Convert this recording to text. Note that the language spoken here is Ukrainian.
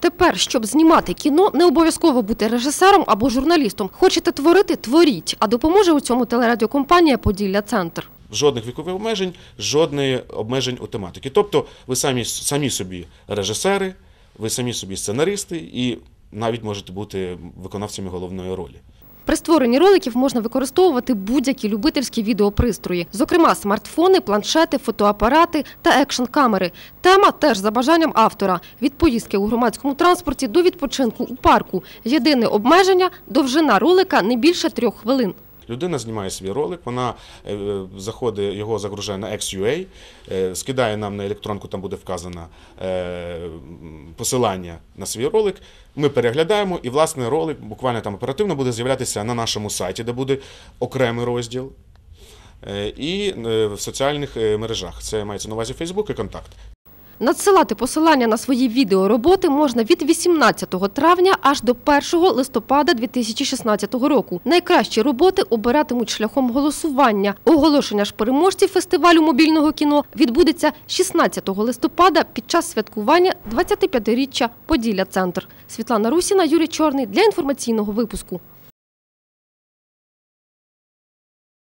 Тепер, щоб знімати кіно, не обов'язково бути режисером або журналістом. Хочете творити творіть, а допоможе у цьому телерадіокомпанія Поділля Центр. Жодних вікових обмежень, жодних обмежень у тематиці. Тобто, ви самі самі собі режисери, ви самі собі сценаристи і навіть можете бути виконавцями головної ролі. При створенні роликів можна використовувати будь-які любительські відеопристрої, зокрема смартфони, планшети, фотоапарати та екшн-камери. Тема теж за бажанням автора від поїздки у громадському транспорті до відпочинку у парку. Єдине обмеження довжина ролика не більше трьох хвилин. Людина знімає свій ролик, вона е, заходить, його загружає на XUA, е, скидає нам на електронку, там буде вказано е, посилання на свій ролик ми переглядаємо, і власне ролик буквально там оперативно буде з'являтися на нашому сайті, де буде окремий розділ. Е, і е, в соціальних е, мережах це мається на увазі Facebook і Контакт. Надсилати посилання на свої відеороботи можна від 18 травня аж до 1 листопада 2016 року. Найкращі роботи обиратимуть шляхом голосування. Оголошення ж переможців фестивалю мобільного кіно відбудеться 16 листопада під час святкування 25-річчя Поділля Центр. Світлана Русіна, Юрій Чорний для інформаційного випуску.